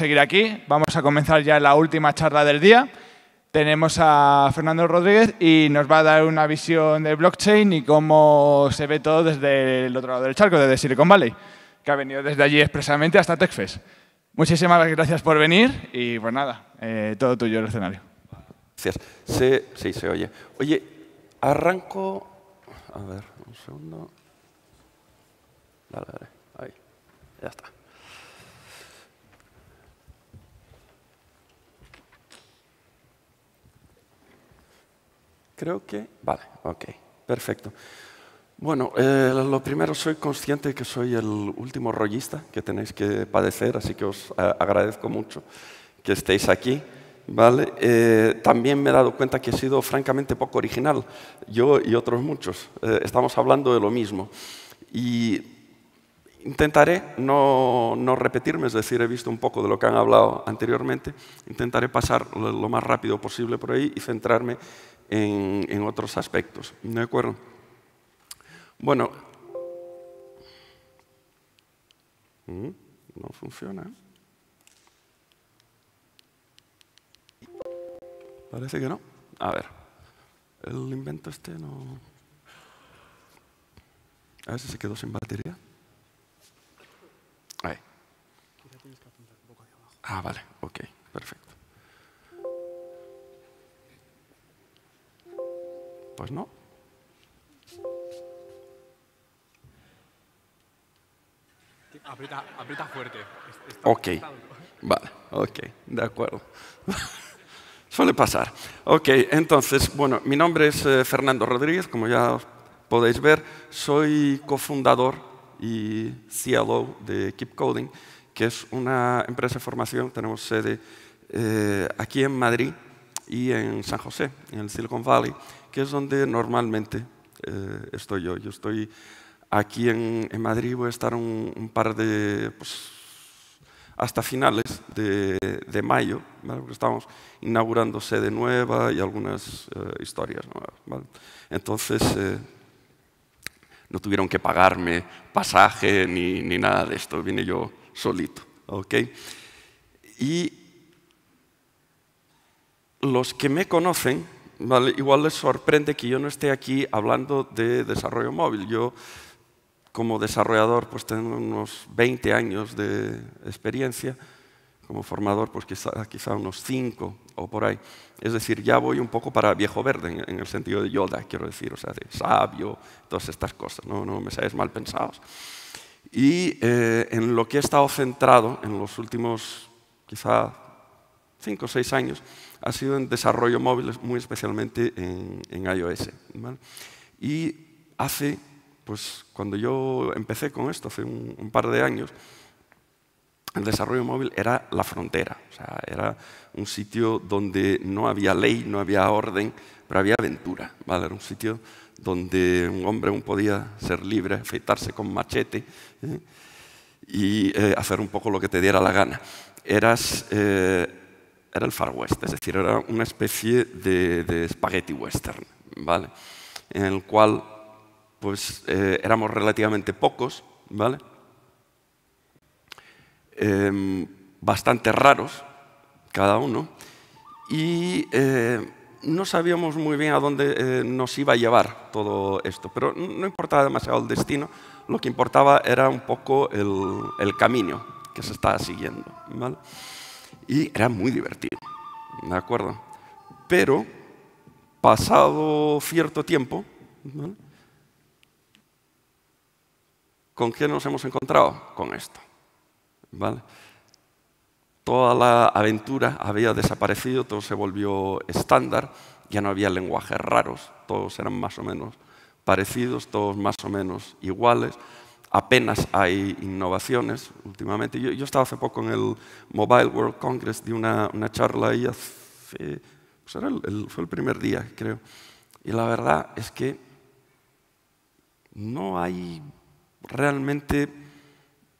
seguir aquí. Vamos a comenzar ya la última charla del día. Tenemos a Fernando Rodríguez y nos va a dar una visión del blockchain y cómo se ve todo desde el otro lado del charco, desde Silicon Valley, que ha venido desde allí expresamente hasta TechFest. Muchísimas gracias por venir y pues nada, eh, todo tuyo el escenario. Gracias. Sí, sí, se oye. Oye, arranco... A ver, un segundo. Dale, dale. Ahí. Ya está. Creo que... Vale, ok, perfecto. Bueno, eh, lo primero, soy consciente que soy el último rollista que tenéis que padecer, así que os eh, agradezco mucho que estéis aquí. ¿vale? Eh, también me he dado cuenta que he sido francamente poco original, yo y otros muchos. estamos hablando de lo mismo. Y intentaré no, no, repetirme, es decir, he visto un poco de lo que han hablado anteriormente, intentaré pasar lo más rápido posible por ahí y centrarme en, otros aspectos. ¿De acuerdo? Bueno, mm, no funciona. Parece que no. A ver, el invento este no... A ver si se quedó sin batería. Ahí. Ah, vale, ok, perfecto. pues no. Aprieta, fuerte. ok, vale, ok, de acuerdo. Suele pasar. Ok, entonces, bueno, mi nombre es eh, Fernando Rodríguez, como ya podéis ver, soy cofundador y CLO de Keep Coding, que es una empresa de formación, tenemos sede eh, aquí en Madrid y en San José, en el Silicon Valley que es donde normalmente eh, estoy yo. Yo estoy aquí en, Madrid, voy a estar un, par de, pues, hasta finales de, mayo, porque estamos inaugurando de nueva y algunas eh, historias. Entonces, eh, no tuvieron que pagarme pasaje ni, nada de esto, vine yo solito. Y los que me conocen, igual les sorprende que yo no esté aquí hablando de desarrollo móvil. Yo, como desarrollador, pues tengo unos 20 años de experiencia, como formador, pues quizá, unos 5 o por ahí. Es decir, ya voy un poco para viejo verde, en, el sentido de Yoda, quiero decir, o sea, de sabio, todas estas cosas, no, no me seáis mal pensados. Y eh, en lo que he estado centrado en los últimos, quizá, 5 o 6 años, ha sido en desarrollo móvil, muy especialmente en, iOS. ¿vale? Y hace, pues cuando yo empecé con esto, hace un, par de años, el desarrollo móvil era la frontera, o sea, era un sitio donde no había ley, no había orden, pero había aventura, ¿vale? Era un sitio donde un hombre aún podía ser libre, afeitarse con machete ¿eh? y eh, hacer un poco lo que te diera la gana. Eras eh, era el Far West, es decir, era una especie de, de spaghetti western, ¿vale? En el cual pues eh, éramos relativamente pocos, ¿vale? Em, bastante raros cada uno y eh, no sabíamos muy bien a dónde eh, nos iba a llevar todo esto, pero no importaba demasiado el destino, lo que importaba era un poco el, el camino que se estaba siguiendo, ¿vale? y era muy divertido, ¿de acuerdo? Pero pasado cierto tiempo, ¿con qué nos hemos encontrado? Con esto. ¿vale? Toda la aventura había desaparecido, todo se volvió estándar, ya no había lenguajes raros, todos eran más o menos parecidos, todos más o menos iguales apenas hay innovaciones últimamente. Yo, estaba hace poco en el Mobile World Congress, di una, charla ahí, pues fue el primer día, creo. Y la verdad es que no hay realmente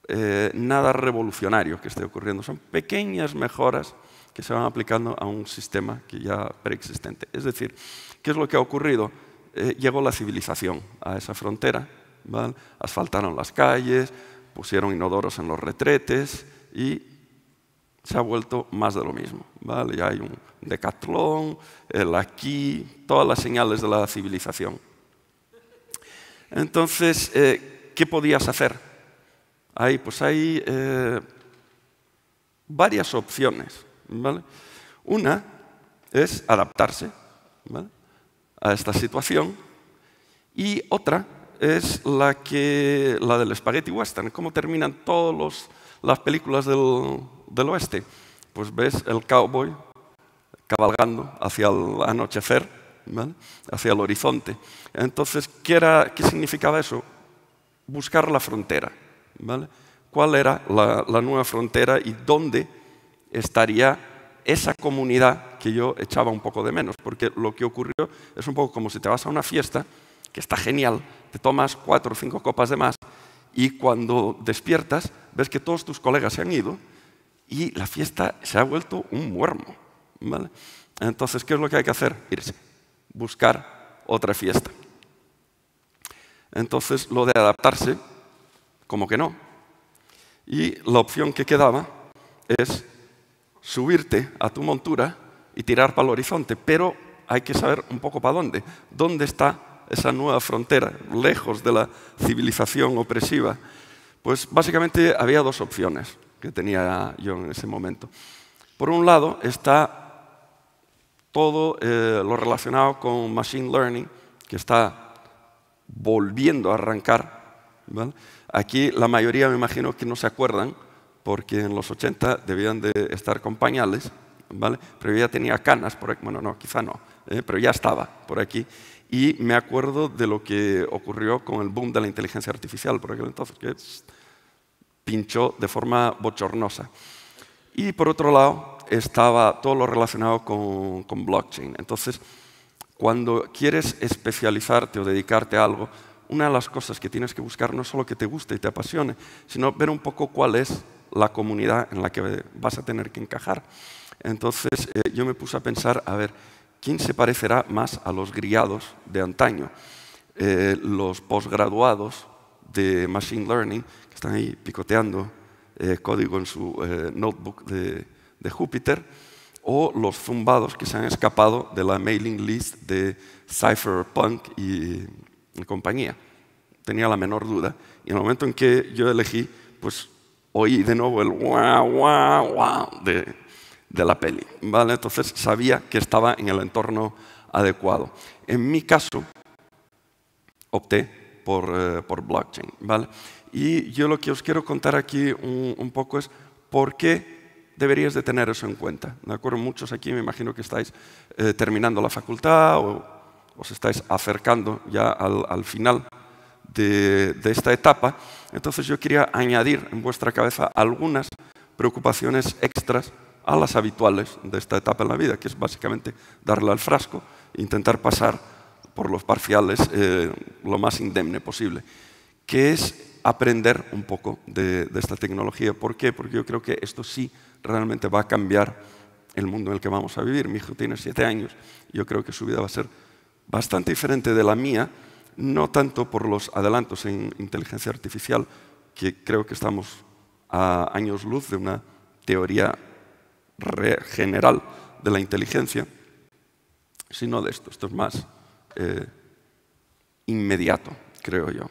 eh, nada revolucionario que esté ocurriendo. Son pequeñas mejoras que se van aplicando a un sistema que ya preexistente. Es decir, ¿qué es lo que ha ocurrido? Eh, llegó la civilización a esa frontera asfaltaron las calles, pusieron inodoros en los retretes y se ha vuelto más de lo mismo. ¿vale? Ya hay un decatlón, el aquí, todas las señales de la civilización. Entonces, eh, ¿qué podías hacer? Ahí, pues hay eh, varias opciones. Una es adaptarse a esta situación y otra es la, que, la del Spaghetti Western, cómo terminan todas las películas del, oeste. Pues ves el cowboy cabalgando hacia el anochecer, hacia el horizonte. Entonces, ¿qué, era, ¿qué significaba eso? Buscar la frontera. ¿vale? ¿Cuál era la nueva frontera y dónde estaría esa comunidad que yo echaba un poco de menos? Porque lo que ocurrió es un poco como si te vas a una fiesta que está genial, te tomas cuatro o cinco copas de más y cuando despiertas ves que todos tus colegas se han ido y la fiesta se ha vuelto un muermo. ¿vale? Entonces, ¿qué es lo que hay que hacer? Irse, buscar otra fiesta. Entonces, lo de adaptarse, como que no. Y la opción que quedaba es subirte a tu montura y tirar para el horizonte, pero hay que saber un poco para dónde. ¿Dónde está esa nueva frontera, lejos de la civilización opresiva, pues básicamente había dos opciones que tenía yo en ese momento. Por un lado está todo eh, lo relacionado con Machine Learning, que está volviendo a arrancar. Aquí la mayoría me imagino que no se acuerdan, porque en los 80 debían de estar con pañales, pero ya tenía canas, por bueno, no, quizá no, ¿eh? pero ya estaba por aquí. Y me acuerdo de lo que ocurrió con el boom de la inteligencia artificial por aquel entonces, que pinchó de forma bochornosa. Y por otro lado, estaba todo lo relacionado con, blockchain. Entonces, cuando quieres especializarte o dedicarte a algo, una de las cosas que tienes que buscar no es solo que te guste y te apasione, sino ver un poco cuál es la comunidad en la que vas a tener que encajar. Entonces, eh, yo me puse a pensar, a ver, ¿quién se parecerá más a los griados de antaño? Eh, los posgraduados de Machine Learning, que están ahí picoteando eh, código en su eh, notebook de, Júpiter, o los zumbados que se han escapado de la mailing list de Cypherpunk y, y compañía. Tenía la menor duda. Y en el momento en que yo elegí, pues oí de nuevo el guau, guau, guau de, de la peli. ¿vale? Entonces sabía que estaba en el entorno adecuado. En mi caso, opté por, eh, blockchain. ¿vale? Y yo lo que os quiero contar aquí un, poco es por qué deberíais de tener eso en cuenta. ¿De acuerdo? Muchos aquí me imagino que estáis eh, terminando la facultad o os estáis acercando ya al, final de esta etapa. Entonces yo quería añadir en vuestra cabeza algunas preocupaciones extras a las habituales de esta etapa en la vida, que es básicamente darle al frasco e intentar pasar por los parciales eh, lo más indemne posible, que es aprender un poco de, de esta tecnología. ¿Por qué? Porque yo creo que esto sí realmente va a cambiar el mundo en el que vamos a vivir. Mi hijo tiene siete años, yo creo que su vida va a ser bastante diferente de la mía, no tanto por los adelantos en inteligencia artificial, que creo que estamos a años luz de una teoría general de la inteligencia, sino de esto. Esto es más eh, inmediato, creo yo.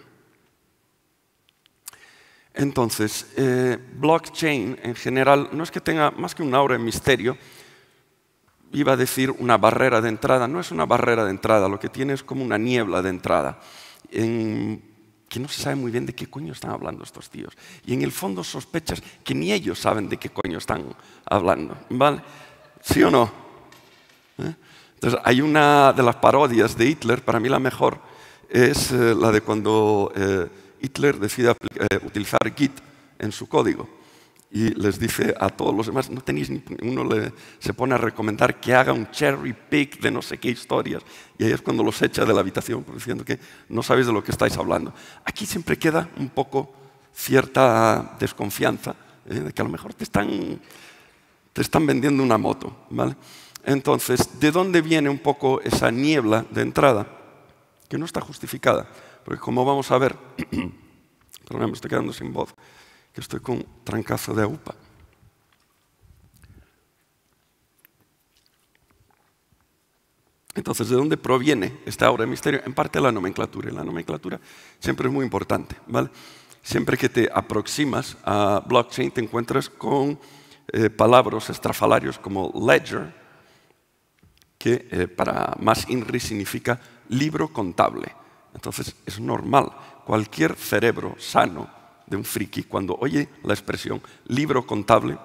Entonces, eh, blockchain en general no es que tenga más que un aura de misterio, iba a decir una barrera de entrada, no es una barrera de entrada, lo que tiene es como una niebla de entrada. En que no se sabe muy bien de qué coño están hablando estos tíos. Y en el fondo sospechas que ni ellos saben de qué coño están hablando. ¿Sí o no? ¿Eh? Entonces, hay una de las parodias de Hitler, para mí la mejor, es eh, la de cuando eh, Hitler decide utilizar Git en su código y les dice a todos los demás, no tenéis uno se pone a recomendar que haga un cherry pick de no sé qué historias, y ahí es cuando los echa de la habitación, pues, diciendo que no sabéis de lo que estáis hablando. Aquí siempre queda un poco cierta desconfianza, ¿eh? de que a lo mejor te están, te están vendiendo una moto, ¿vale? Entonces, ¿de dónde viene un poco esa niebla de entrada? Que no está justificada, porque como vamos a ver, perdón, me estoy quedando sin voz, estoy con trancazo de upa. Entonces, ¿de dónde proviene esta obra de misterio? En parte de la nomenclatura. Y la nomenclatura siempre es muy importante. ¿vale? Siempre que te aproximas a blockchain te encuentras con eh, palabras estrafalarios como ledger, que eh, para más INRI significa libro contable. Entonces, es normal. Cualquier cerebro sano de un friki. Cuando oye la expresión libro contable,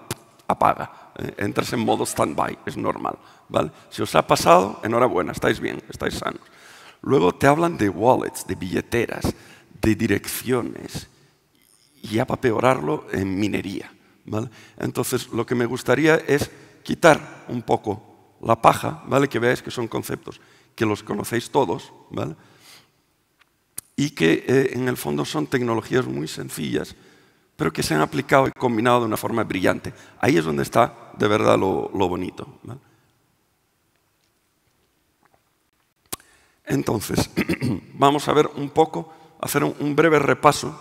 apaga. Eh, entras en modo stand-by, es normal. ¿vale? Si os ha pasado, enhorabuena, estáis bien, estáis sanos. Luego te hablan de wallets, de billeteras, de direcciones. Y ya para peorarlo, en minería. ¿vale? Entonces, lo que me gustaría es quitar un poco la paja, ¿vale? que veáis que son conceptos que los conocéis todos, ¿vale? y que eh, en el fondo son tecnologías muy sencillas, pero que se han aplicado y combinado de una forma brillante. Ahí es donde está de verdad lo, bonito. Entonces, vamos a ver un poco, hacer un breve repaso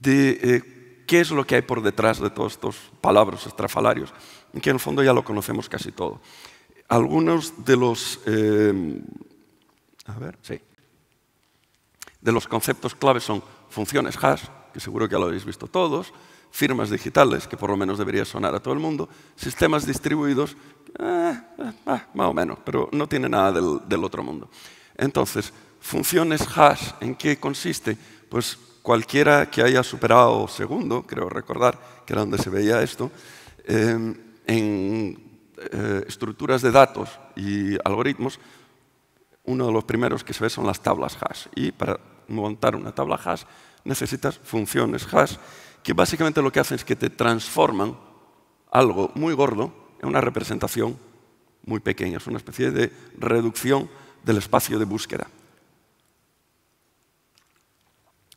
de eh, qué es lo que hay por detrás de todos estos palabras estrafalarios, que en el fondo ya lo conocemos casi todo. Algunos de los... Eh, a ver, sí de los conceptos claves son funciones hash, que seguro que lo habéis visto todos, firmas digitales, que por lo menos debería sonar a todo el mundo, sistemas distribuidos, eh, eh, eh, más o menos, pero no tiene nada del, otro mundo. Entonces, funciones hash, ¿en qué consiste? Pues cualquiera que haya superado segundo, creo recordar, que era donde se veía esto, en estructuras de datos y algoritmos, uno de los primeros que se ve son las tablas hash. Y para montar una tabla hash, necesitas funciones hash, que básicamente lo que hacen es que te transforman algo muy gordo en una representación muy pequeña. Es una especie de reducción del espacio de búsqueda.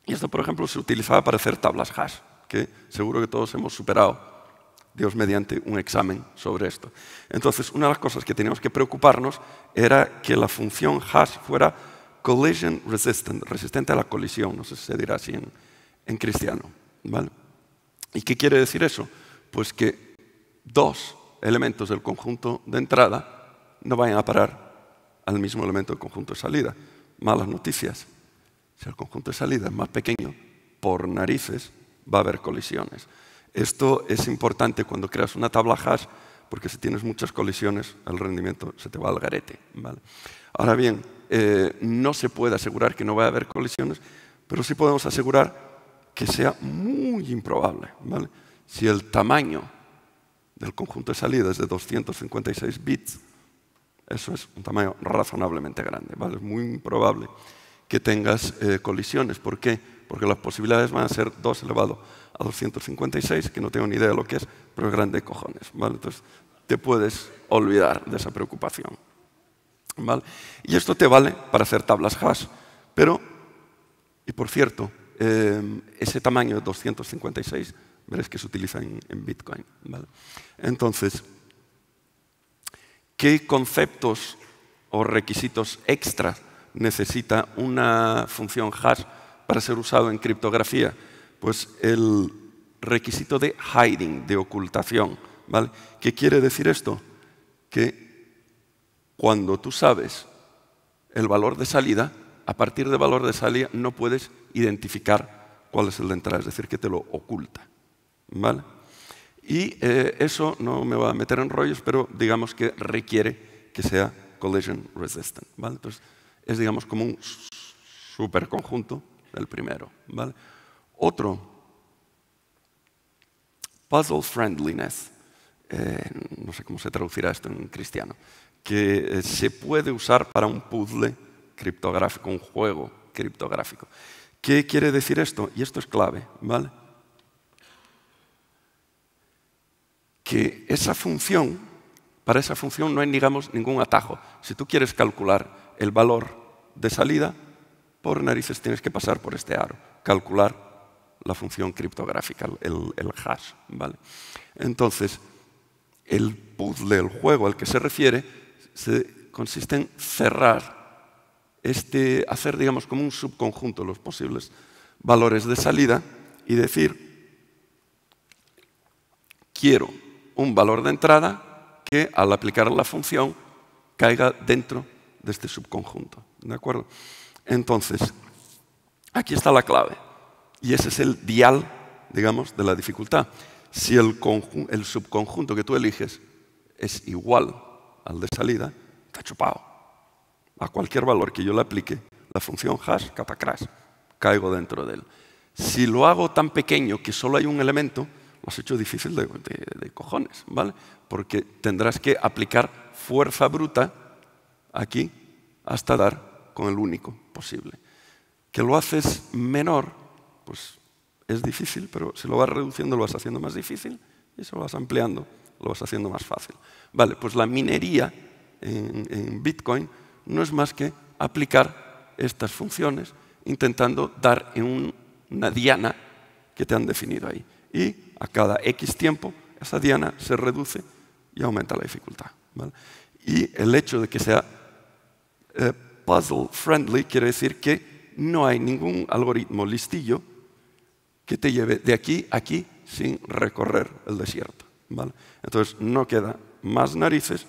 Y esto, por ejemplo, se utilizaba para hacer tablas hash, que seguro que todos hemos superado, Dios mediante, un examen sobre esto. Entonces, una de las cosas que teníamos que preocuparnos era que la función hash fuera collision resistant, resistente a la colisión, no sé si se dirá así en, en cristiano. ¿vale? ¿Y qué quiere decir eso? Pues que dos elementos del conjunto de entrada no vayan a parar al mismo elemento del conjunto de salida. Malas noticias. Si el conjunto de salida es más pequeño, por narices va a haber colisiones. Esto es importante cuando creas una tabla hash, porque si tienes muchas colisiones, el rendimiento se te va al garete. ¿vale? Ahora bien, eh, no se puede asegurar que no va a haber colisiones, pero sí podemos asegurar que sea muy improbable. ¿vale? Si el tamaño del conjunto de salida es de 256 bits, eso es un tamaño razonablemente grande, es muy improbable que tengas eh, colisiones. ¿Por qué? Porque las posibilidades van a ser 2 elevado a 256, que no tengo ni idea de lo que es, pero es grande cojones. ¿vale? Entonces, te puedes olvidar de esa preocupación. Y esto te vale para hacer tablas hash. Pero, y por cierto, eh, ese tamaño de 256 veréis que se utiliza en, Bitcoin. Entonces, ¿qué conceptos o requisitos extra necesita una función hash para ser usado en criptografía? Pues el requisito de hiding, de ocultación. ¿Qué quiere decir esto? Que cuando tú sabes el valor de salida, a partir del valor de salida no puedes identificar cuál es el de entrada, es decir, que te lo oculta. ¿Vale? Y eh, eso no me va a meter en rollos, pero digamos que requiere que sea collision resistant. Entonces, es digamos como un superconjunto del primero. Otro, puzzle friendliness. Eh, no sé cómo se traducirá esto en cristiano que eh, se puede usar para un puzzle criptográfico, un juego criptográfico. ¿Qué quiere decir esto? Y esto es clave, ¿vale? Que esa función, para esa función no hay, digamos, ningún atajo. Si tú quieres calcular el valor de salida, por narices tienes que pasar por este aro, calcular la función criptográfica, el, hash, ¿vale? Entonces, el puzzle, el juego al que se refiere, consiste en cerrar, este, hacer, digamos, como un subconjunto los posibles valores de salida y decir, quiero un valor de entrada que al aplicar la función caiga dentro de este subconjunto. ¿De acuerdo? Entonces, aquí está la clave. Y ese es el dial, digamos, de la dificultad. Si el subconjunto que tú eliges es igual al de salida, está chupado. A cualquier valor que yo le aplique, la función hash, catacrás, caigo dentro de él. Si lo hago tan pequeño que solo hay un elemento, lo has hecho difícil de, cojones, ¿vale? Porque tendrás que aplicar fuerza bruta aquí hasta dar con el único posible. Que lo haces menor, pues es difícil, pero si lo vas reduciendo lo vas haciendo más difícil y se lo vas ampliando lo vas haciendo más fácil. Vale, pues la minería en, Bitcoin no es más que aplicar estas funciones intentando dar en una diana que te han definido ahí. Y a cada X tiempo esa diana se reduce y aumenta la dificultad. Y el hecho de que sea eh, puzzle friendly quiere decir que no hay ningún algoritmo listillo que te lleve de aquí a aquí sin recorrer el desierto. Entonces no queda más narices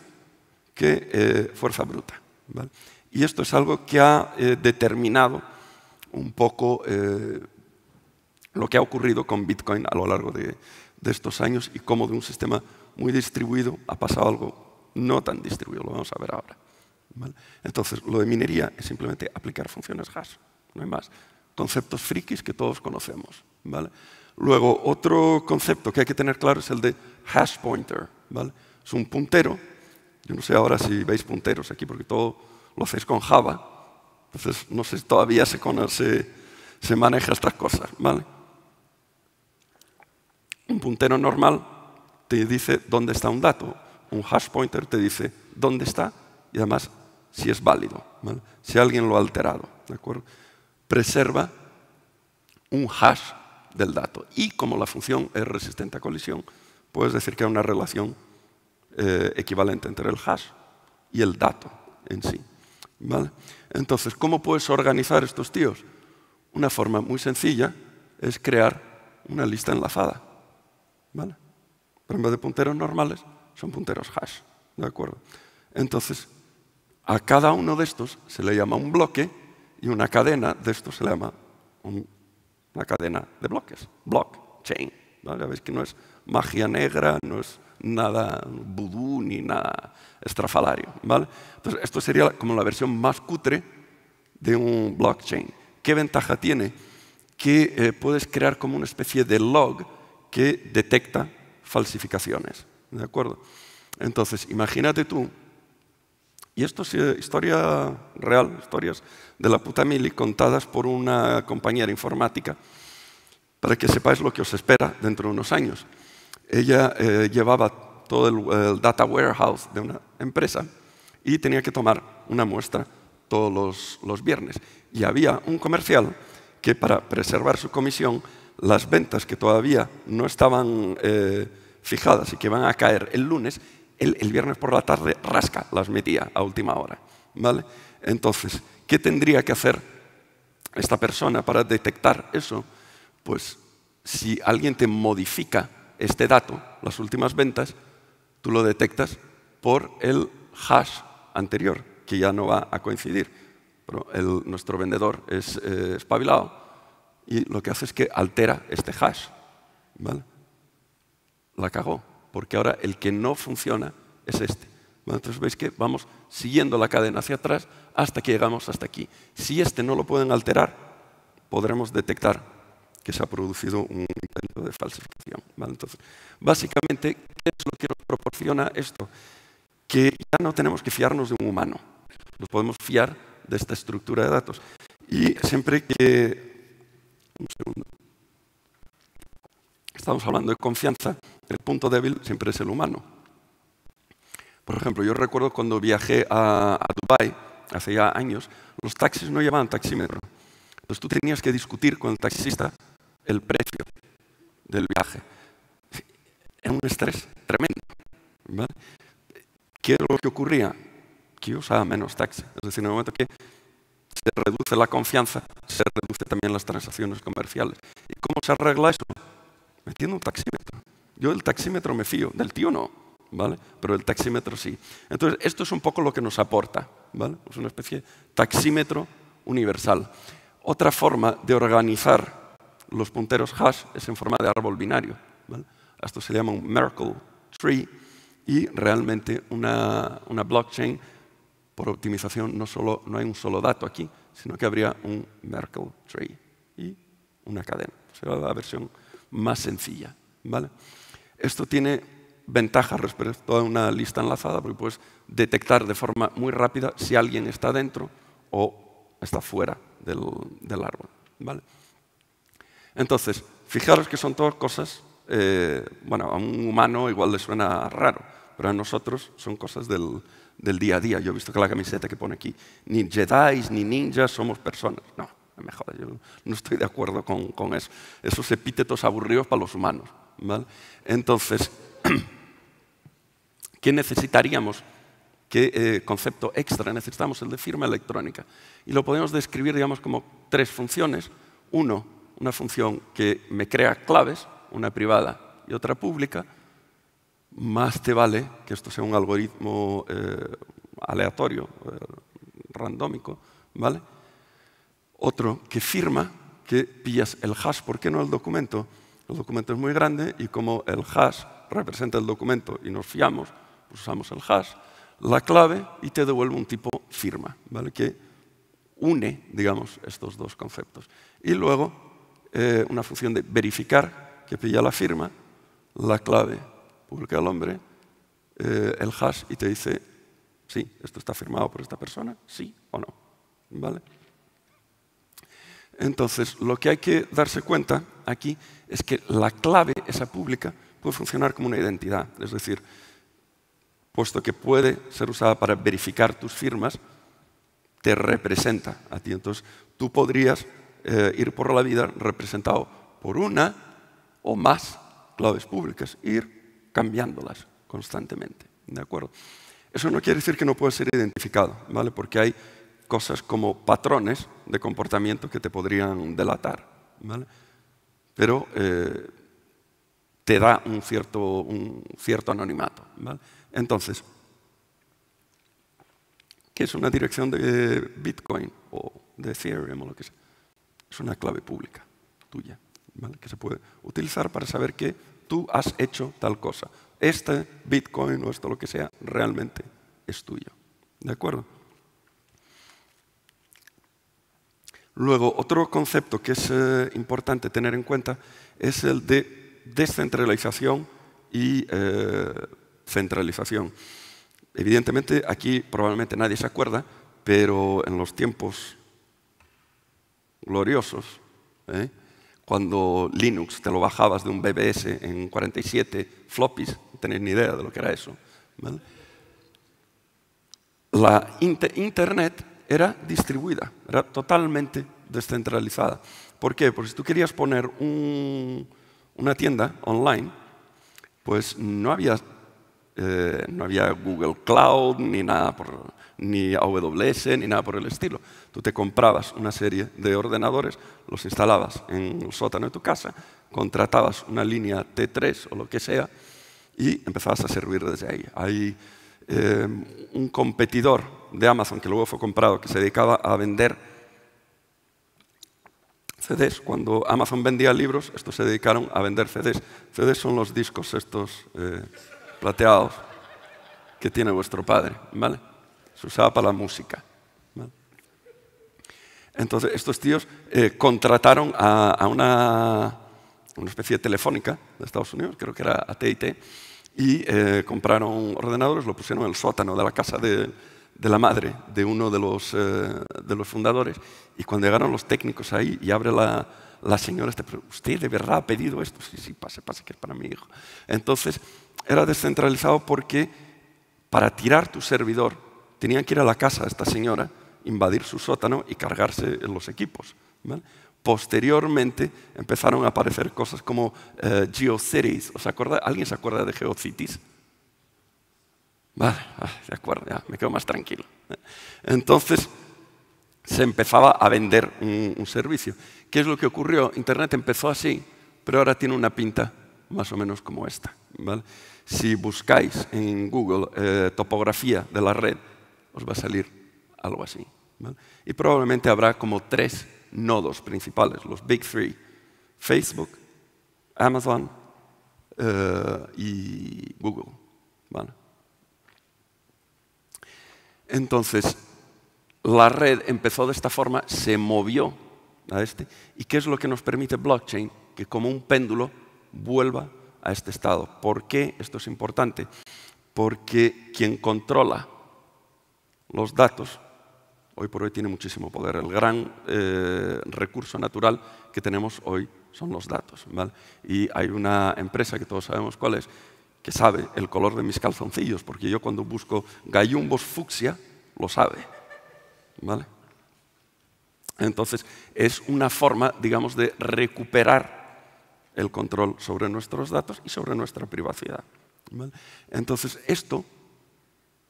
que eh, fuerza bruta. Y esto es algo que ha eh, determinado un poco eh, lo que ha ocurrido con Bitcoin a lo largo de, estos años y cómo de un sistema muy distribuido ha pasado algo no tan distribuido, lo vamos a ver ahora. Entonces, lo de minería es simplemente aplicar funciones hash, no hay más. Conceptos frikis que todos conocemos. ¿vale? Luego, otro concepto que hay que tener claro es el de hash pointer. ¿vale? Es un puntero. Yo no sé ahora si veis punteros aquí, porque todo lo hacéis con Java. Entonces, no sé si todavía se, maneja estas cosas. ¿vale? Un puntero normal te dice dónde está un dato. Un hash pointer te dice dónde está y además si es válido, ¿vale? si alguien lo ha alterado. ¿de acuerdo? Preserva un hash del dato. Y como la función es resistente a colisión, puedes decir que hay una relación eh, equivalente entre el hash y el dato en sí. ¿Vale? Entonces, ¿cómo puedes organizar estos tíos? Una forma muy sencilla es crear una lista enlazada. ¿Vale? Pero en vez de punteros normales, son punteros hash. ¿De acuerdo? Entonces, a cada uno de estos se le llama un bloque y una cadena de estos se le llama un la cadena de bloques, blockchain. Ya Veis que no es magia negra, no es nada vudú ni nada estrafalario. ¿vale? Entonces, esto sería como la versión más cutre de un blockchain. ¿Qué ventaja tiene? Que eh, puedes crear como una especie de log que detecta falsificaciones. ¿De acuerdo? Entonces, imagínate tú y esto es historia real, historias de la puta mili contadas por una compañera informática, para que sepáis lo que os espera dentro de unos años. Ella eh, llevaba todo el, data warehouse de una empresa y tenía que tomar una muestra todos los, viernes. Y había un comercial que para preservar su comisión, las ventas que todavía no estaban eh, fijadas y que van a caer el lunes, el, viernes por la tarde, rasca, las metía a última hora. ¿vale? Entonces, ¿qué tendría que hacer esta persona para detectar eso? Pues si alguien te modifica este dato, las últimas ventas, tú lo detectas por el hash anterior, que ya no va a coincidir. nuestro vendedor es eh, espabilado y lo que hace es que altera este hash. La cagó porque ahora el que no funciona es este. entonces veis que vamos siguiendo la cadena hacia atrás hasta que llegamos hasta aquí. Si este no lo pueden alterar, podremos detectar que se ha producido un intento de falsificación. entonces, básicamente, ¿qué es lo que nos proporciona esto? Que ya no tenemos que fiarnos de un humano, nos podemos fiar de esta estructura de datos. Y siempre que... Un segundo. Estamos hablando de confianza. El punto débil siempre es el humano. Por ejemplo, yo recuerdo cuando viajé a, a Dubái, hace ya años, los taxis no llevaban taxímetro. Entonces tú tenías que discutir con el taxista el precio del viaje. Era un estrés tremendo. ¿Qué es lo que ocurría? Que yo usaba menos taxis. Es decir, en el momento que se reduce la confianza, se reduce también las transacciones comerciales. ¿Y cómo se arregla eso? Metiendo un taxímetro. Yo del taxímetro me fío, del tío no, ¿vale? Pero el taxímetro sí. Entonces, esto es un poco lo que nos aporta, ¿vale? Es una especie de taxímetro universal. Otra forma de organizar los punteros hash es en forma de árbol binario. Esto se llama un Merkle Tree y realmente una, blockchain por optimización no, solo, no hay un solo dato aquí, sino que habría un Merkle Tree y una cadena. Será la versión más sencilla. ¿vale? Esto tiene ventajas respecto a una lista enlazada porque puedes detectar de forma muy rápida si alguien está dentro o está fuera del, árbol. ¿vale? Entonces, fijaros que son todas cosas, eh, bueno, a un humano igual le suena raro, pero a nosotros son cosas del, día a día. Yo he visto que la camiseta que pone aquí, ni Jedi ni ninjas somos personas. No, me yo no estoy de acuerdo con, con eso. Esos epítetos aburridos para los humanos. ¿vale? Entonces, ¿qué necesitaríamos? ¿Qué eh, concepto extra? Necesitamos el de firma electrónica. Y lo podemos describir, digamos, como tres funciones. Uno, una función que me crea claves, una privada y otra pública. Más te vale que esto sea un algoritmo eh, aleatorio, eh, randómico, ¿vale? Otro que firma, que pillas el hash, ¿por qué no el documento? el documento es muy grande y como el hash representa el documento y nos fiamos, pues usamos el hash, la clave y te devuelve un tipo firma, ¿vale? que une, digamos, estos dos conceptos. Y luego eh, una función de verificar que pilla la firma, la clave publica al hombre, eh, el hash y te dice, sí, esto está firmado por esta persona, sí o no, ¿vale? Entonces, lo que hay que darse cuenta aquí es que la clave, esa pública, puede funcionar como una identidad. Es decir, puesto que puede ser usada para verificar tus firmas, te representa a ti. Entonces, tú podrías eh, ir por la vida representado por una o más claves públicas, ir cambiándolas constantemente. ¿De acuerdo? Eso no quiere decir que no pueda ser identificado, ¿vale? Porque hay cosas como patrones de comportamiento que te podrían delatar. ¿vale? Pero eh, te da un cierto, un cierto anonimato. ¿vale? Entonces, ¿qué es una dirección de Bitcoin o de Ethereum o lo que sea? Es una clave pública tuya, ¿vale? que se puede utilizar para saber que tú has hecho tal cosa. Este Bitcoin o esto lo que sea realmente es tuyo. ¿De acuerdo? Luego, otro concepto que es eh, importante tener en cuenta es el de descentralización y eh, centralización. Evidentemente, aquí probablemente nadie se acuerda, pero en los tiempos gloriosos, ¿eh? cuando Linux te lo bajabas de un BBS en 47 floppies, no tenéis ni idea de lo que era eso. La Internet era distribuida, era totalmente descentralizada. ¿Por qué? Porque si tú querías poner una tienda online, pues no había, eh, no había Google Cloud, ni nada por, ni AWS, ni nada por el estilo. Tú te comprabas una serie de ordenadores, los instalabas en el sótano de tu casa, contratabas una línea T3 o lo que sea y empezabas a servir desde ahí. Ahí... Eh, un competidor de Amazon, que luego fue comprado, que se dedicaba a vender CDs. Cuando Amazon vendía libros, estos se dedicaron a vender CDs. CDs son los discos estos eh, plateados que tiene vuestro padre, ¿vale? Se usaba para la música. Entonces, estos tíos eh, contrataron a, una, especie de telefónica de Estados Unidos, creo que era AT&T, y eh, compraron ordenadores, lo pusieron en el sótano de la casa de, la madre de uno eh, de los, fundadores. Y cuando llegaron los técnicos ahí y abre la, la señora, este, ¿usted de verdad ha pedido esto? Sí, sí, pase, pase, que es para mi hijo. Entonces, era descentralizado porque para tirar tu servidor tenían que ir a la casa de esta señora, invadir su sótano y cargarse los equipos. Posteriormente empezaron a aparecer cosas como eh, GeoCities. ¿Alguien se acuerda de GeoCities? Vale, ah, me quedo más tranquilo. Entonces se empezaba a vender un, servicio. ¿Qué es lo que ocurrió? Internet empezó así, pero ahora tiene una pinta más o menos como esta. Si buscáis en Google eh, topografía de la red, os va a salir algo así. Y probablemente habrá como tres nodos principales, los Big Three, Facebook, Amazon eh, y Google. Entonces, la red empezó de esta forma, se movió a este, y qué es lo que nos permite blockchain, que como un péndulo vuelva a este estado. ¿Por qué esto es importante? Porque quien controla los datos hoy por hoy tiene muchísimo poder. El gran eh, recurso natural que tenemos hoy son los datos. Y hay una empresa que todos sabemos cuál es, que sabe el color de mis calzoncillos, porque yo cuando busco gallumbos fucsia, lo sabe. ¿vale? Entonces, es una forma, digamos, de recuperar el control sobre nuestros datos y sobre nuestra privacidad. Entonces, esto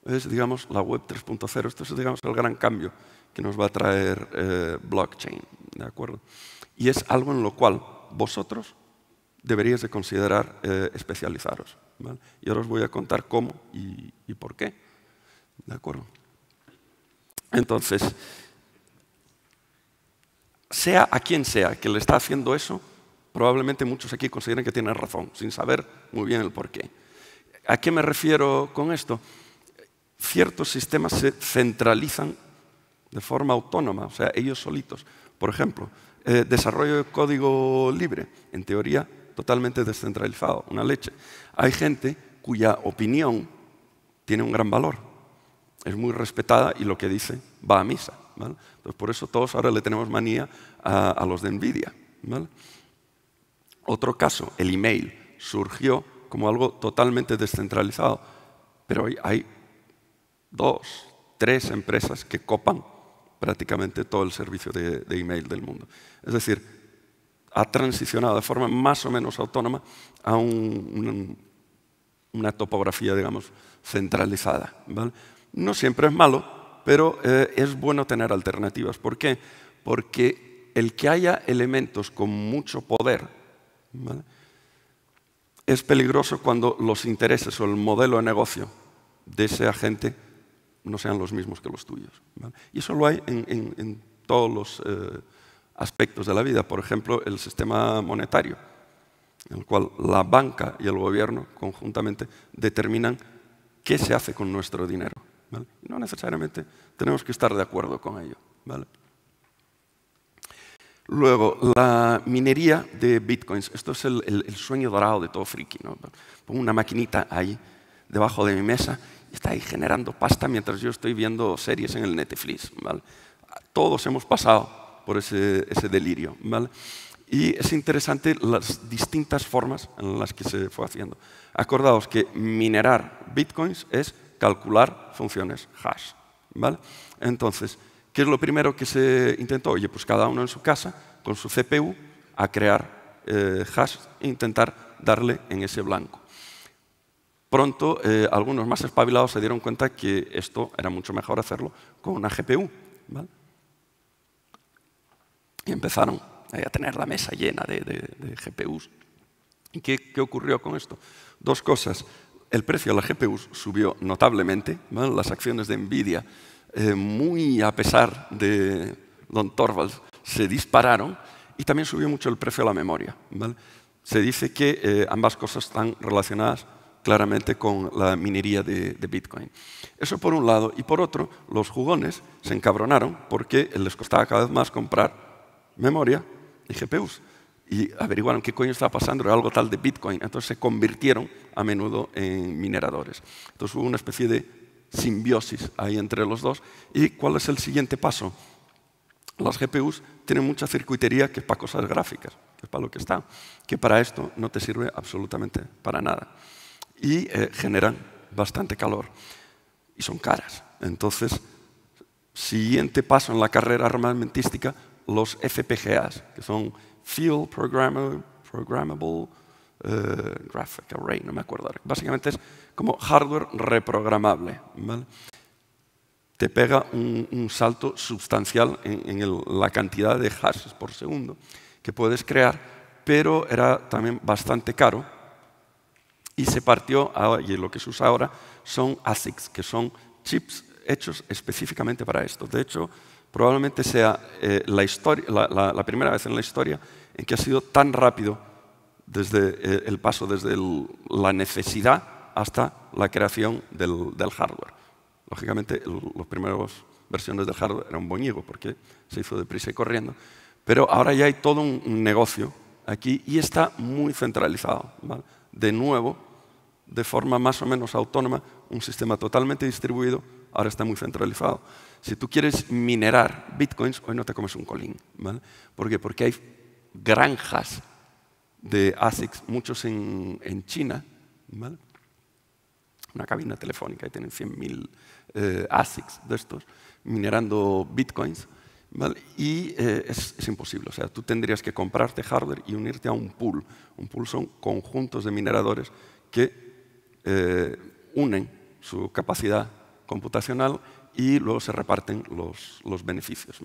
es, digamos, la web 3.0. Esto es, digamos, el gran cambio que nos va a traer eh, blockchain, ¿de acuerdo? Y es algo en lo cual vosotros deberíais de considerar eh, especializaros. Y ahora os voy a contar cómo y, por qué, ¿de acuerdo? Entonces, sea a quien sea que le está haciendo eso, probablemente muchos aquí consideren que tienen razón, sin saber muy bien el por qué. ¿A qué me refiero con esto? ciertos sistemas se centralizan de forma autónoma, o sea, ellos solitos. Por ejemplo, eh, desarrollo de código libre, en teoría totalmente descentralizado, una leche. Hay gente cuya opinión tiene un gran valor, es muy respetada y lo que dice va a misa. Entonces, por eso todos ahora le tenemos manía a, los de Nvidia. Otro caso, el email, surgió como algo totalmente descentralizado, pero hoy hay dos, tres empresas que copan prácticamente todo el servicio de, email del mundo. Es decir, ha transicionado de forma más o menos autónoma a una topografía, digamos, centralizada. No siempre es malo, pero eh, es bueno tener alternativas. ¿Por qué? Porque el que haya elementos con mucho poder es peligroso cuando los intereses o el modelo de negocio de ese agente no sean los mismos que los tuyos. Y eso lo hay en, todos los eh, aspectos de la vida. Por ejemplo, el sistema monetario, en el cual la banca y el gobierno conjuntamente determinan qué se hace con nuestro dinero. No necesariamente tenemos que estar de acuerdo con ello. Luego, la minería de bitcoins. Esto es el, sueño dorado de todo friki. Pongo una maquinita ahí debajo de mi mesa está ahí generando pasta mientras yo estoy viendo series en el Netflix. Todos hemos pasado por ese, delirio. Y es interesante las distintas formas en las que se fue haciendo. Acordaos que minerar bitcoins es calcular funciones hash. ¿vale? Entonces, ¿qué es lo primero que se intentó? Oye, pues cada uno en su casa, con su CPU, a crear eh, hash e intentar darle en ese blanco. Pronto, eh, algunos más espabilados se dieron cuenta que esto era mucho mejor hacerlo con una GPU. Y empezaron a tener la mesa llena de, GPUs. ¿Y qué, ocurrió con esto? Dos cosas. El precio de las GPUs subió notablemente. Las acciones de Nvidia, eh, muy a pesar de Don Torvalds, se dispararon y también subió mucho el precio de la memoria. Se dice que eh, ambas cosas están relacionadas claramente con la minería de, Bitcoin. Eso por un lado. Y por otro, los jugones se encabronaron porque les costaba cada vez más comprar memoria y GPUs. Y averiguaron qué coño estaba pasando, era algo tal de Bitcoin. Entonces se convirtieron a menudo en mineradores. Entonces hubo una especie de simbiosis ahí entre los dos. ¿Y cuál es el siguiente paso? Las GPUs tienen mucha circuitería que es para cosas gráficas, que es para lo que está, que para esto no te sirve absolutamente para nada y eh, generan bastante calor y son caras. Entonces, siguiente paso en la carrera armamentística, los FPGAs, que son Field Programmable, Programmable eh, Graphic Array, no me acuerdo Básicamente es como hardware reprogramable. Te pega un, salto sustancial en, la cantidad de hashes por segundo que puedes crear, pero era también bastante caro y se partió, ah, y lo que se usa ahora son ASICs, que son chips hechos específicamente para esto. De hecho, probablemente sea eh, la, historia, la, primera vez en la historia en que ha sido tan rápido desde eh, el paso desde la necesidad hasta la creación del, hardware. Lógicamente, las primeras versiones del hardware eran boñigo porque se hizo deprisa y corriendo, pero ahora ya hay todo un, un negocio aquí y está muy centralizado. ¿vale? de nuevo, de forma más o menos autónoma, un sistema totalmente distribuido, ahora está muy centralizado. Si tú quieres minerar bitcoins, hoy no te comes un colín. ¿Por qué? Porque hay granjas de ASICs, muchos en, China, una cabina telefónica y tienen 100.000 eh, ASICs de estos, minerando bitcoins. Y eh, es, imposible. O sea, tú tendrías que comprarte hardware y unirte a un pool. Un pool son conjuntos de mineradores que eh, unen su capacidad computacional y luego se reparten los, beneficios.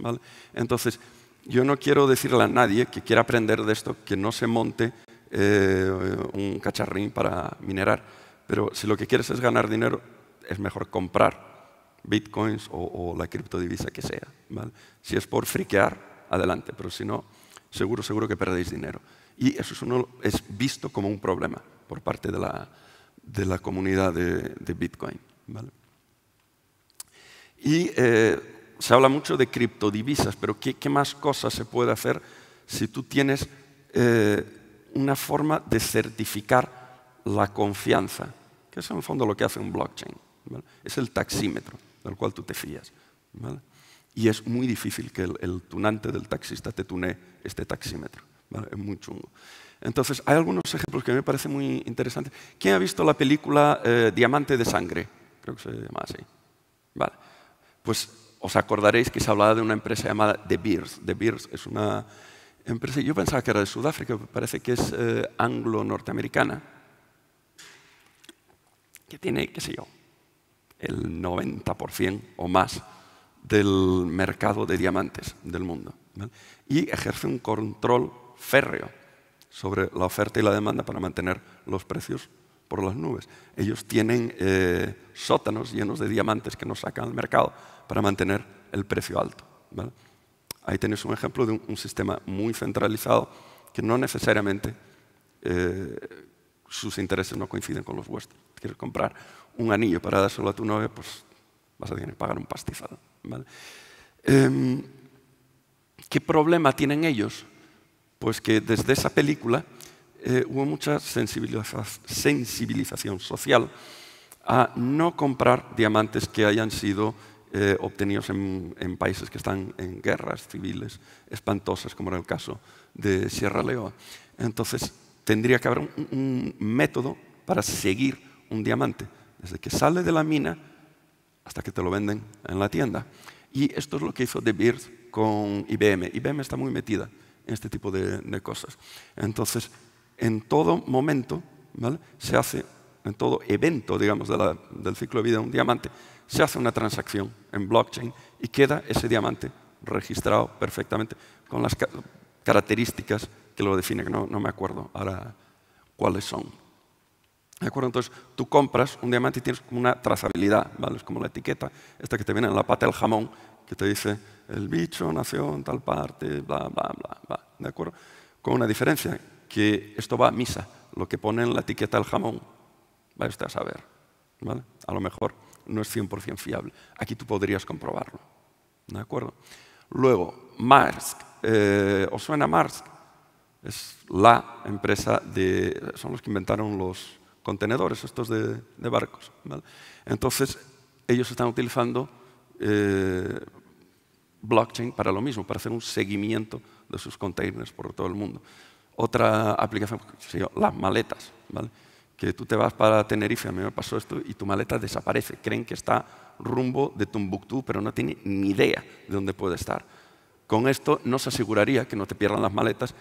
Entonces, yo no quiero decirle a nadie que quiera aprender de esto que no se monte eh, un cacharrín para minerar. Pero si lo que quieres es ganar dinero, es mejor comprar bitcoins o, la criptodivisa que sea. Si es por friquear, adelante, pero si no, seguro, seguro que perdéis dinero. Y eso es, visto como un problema por parte de la, comunidad de, Bitcoin. Y eh, se habla mucho de criptodivisas, pero ¿qué, más cosas se puede hacer si tú tienes eh, una forma de certificar la confianza? Que es en el fondo lo que hace un blockchain. Es el taxímetro el cual tú te fías. ¿vale? Y es muy difícil que el, tunante del taxista te tune este taxímetro. ¿vale? Es muy chungo. Entonces, hay algunos ejemplos que me parecen muy interesantes. ¿Quién ha visto la película eh, Diamante de Sangre? Creo que se llama así. Vale. Pues os acordaréis que se hablaba de una empresa llamada The Beers. The Beers es una empresa, yo pensaba que era de Sudáfrica, pero parece que es eh, anglo-norteamericana, que tiene, qué sé yo, el 90% o más del mercado de diamantes del mundo. Y ejerce un control férreo sobre la oferta y la demanda para mantener los precios por las nubes. Ellos tienen eh, sótanos llenos de diamantes que no sacan al mercado para mantener el precio alto. Ahí tenéis un ejemplo de un, sistema muy centralizado que no necesariamente eh, sus intereses no coinciden con los vuestros. Quieres comprar un anillo para dárselo a tu novia, pues vas a tener que pagar un pastizado. Em, ¿Qué problema tienen ellos? Pues que desde esa película eh, hubo mucha sensibilización social a no comprar diamantes que hayan sido eh, obtenidos en, países que están en guerras civiles espantosas, como era el caso de Sierra Leona. Entonces, tendría que haber un método para seguir un diamante desde que sale de la mina hasta que te lo venden en la tienda. Y esto es lo que hizo De Beers con IBM. IBM está muy metida en este tipo de, cosas. Entonces, en todo momento, ¿vale? se hace, en todo evento, digamos, del ciclo de vida de un diamante, se hace una transacción en blockchain y queda ese diamante registrado perfectamente con las características que lo definen. No, no me acuerdo ahora cuáles son. ¿De acuerdo? Entonces, tú compras un diamante y tienes como una trazabilidad, ¿vale? Es como la etiqueta, esta que te viene en la pata del jamón, que te dice, el bicho nació en tal parte, bla, bla, bla, bla, ¿de acuerdo? Con una diferencia, que esto va a misa, lo que pone en la etiqueta del jamón, va usted a saber, ¿vale? A lo mejor no es 100% fiable. Aquí tú podrías comprobarlo, ¿de acuerdo? Luego, Marsk, eh, ¿os suena Marsk? Es la empresa de, son los que inventaron los contenedores, estos de, barcos. Entonces, ellos están utilizando eh, blockchain para lo mismo, para hacer un seguimiento de sus containers por todo el mundo. Otra aplicación, las maletas, que tú te vas para Tenerife, a mí me pasó esto, y tu maleta desaparece. Creen que está rumbo de Tumbuctú, pero no tienen ni idea de dónde puede estar. Con esto no se aseguraría que no te pierdan las maletas,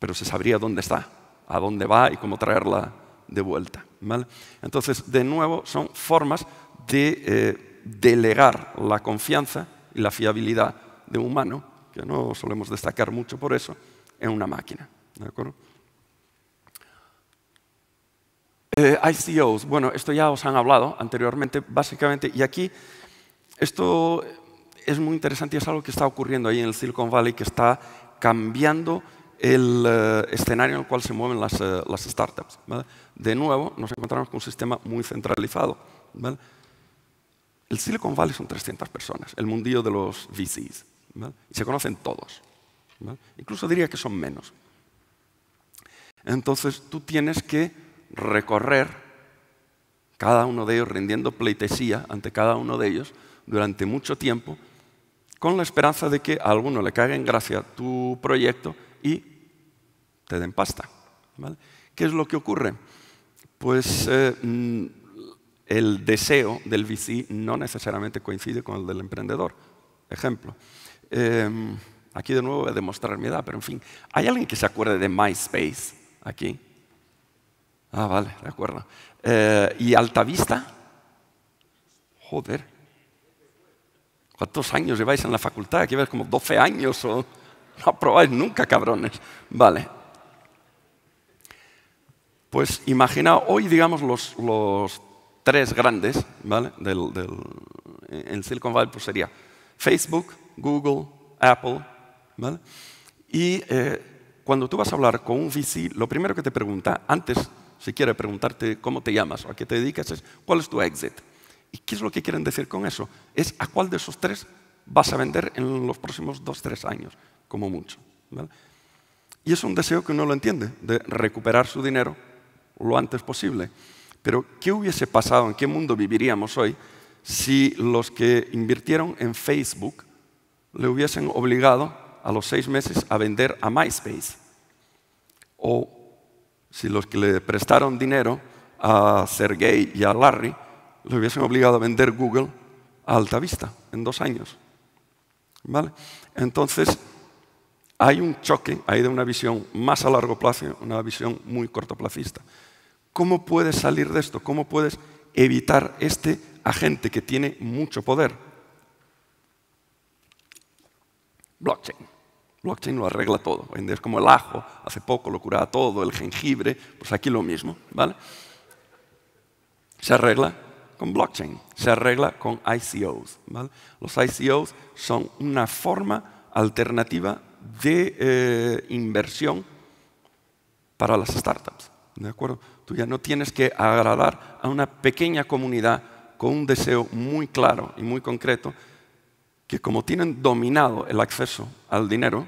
pero se sabría dónde está, a dónde va y cómo traerla de vuelta. ¿vale? Entonces, de nuevo, son formas de eh, delegar la confianza y la fiabilidad de un humano, que no solemos destacar mucho por eso, en una máquina. ¿De acuerdo? ICOs, eh, e bueno, esto ya os han hablado anteriormente, básicamente, y aquí esto es muy interesante y es algo que está ocurriendo ahí en el Silicon Valley, que está cambiando el eh, escenario en el cual se mueven las, eh, startups. De nuevo, nos encontramos con un sistema muy centralizado. El Silicon Valley son 300 personas, el mundillo de los VCs. Y se conocen todos. Incluso diría que son menos. Entonces tú tienes que recorrer cada uno de ellos rindiendo pleitesía ante cada uno de ellos durante mucho tiempo con la esperanza de que a alguno le caiga en gracia tu proyecto y te den pasta. ¿vale? ¿Qué es lo que ocurre? Pues eh, mm, el deseo del VC no necesariamente coincide con el del emprendedor. Ejemplo. Em, aquí de nuevo voy a demostrar mi edad, pero en fin. ¿Hay alguien que se acuerde de MySpace aquí? Ah, vale, de acuerdo. Eh, ¿Y Altavista? Joder. ¿Cuántos años lleváis en la facultad? Aquí ves como 12 años o no aprobáis nunca, cabrones. Vale. Pues imagina hoy, digamos, los, tres grandes, ¿vale? Del, del, en Silicon Valley pues sería Facebook, Google, Apple, ¿vale? Y eh, cuando tú vas a hablar con un VC, lo primero que te pregunta, antes si quiere preguntarte cómo te llamas o a qué te dedicas, es cuál es tu exit. ¿Y qué es lo que quieren decir con eso? Es a cuál de esos tres vas a vender en los próximos dos, tres años, como mucho. ¿vale? Y es un deseo que uno lo entiende, de recuperar su dinero lo antes posible. Pero, ¿qué hubiese pasado, en qué mundo viviríamos hoy si los que invirtieron en Facebook le hubiesen obligado a los seis meses a vender a MySpace? O si los que le prestaron dinero a Sergey y a Larry le hubiesen obligado a vender Google a alta vista en dos años. ¿Vale? Entonces, hay un choque, ahí de una visión más a largo plazo, una visión muy cortoplacista. ¿Cómo puedes salir de esto? ¿Cómo puedes evitar este agente que tiene mucho poder? Blockchain. Blockchain lo arregla todo. Es como el ajo, hace poco lo curaba todo, el jengibre, pues aquí lo mismo, ¿vale? Se arregla con blockchain, se arregla con ICOs. ¿vale? Los ICOs son una forma alternativa de eh, inversión para las startups. ¿De acuerdo? ya no tienes que agradar a una pequeña comunidad con un deseo muy claro y muy concreto, que como tienen dominado el acceso al dinero,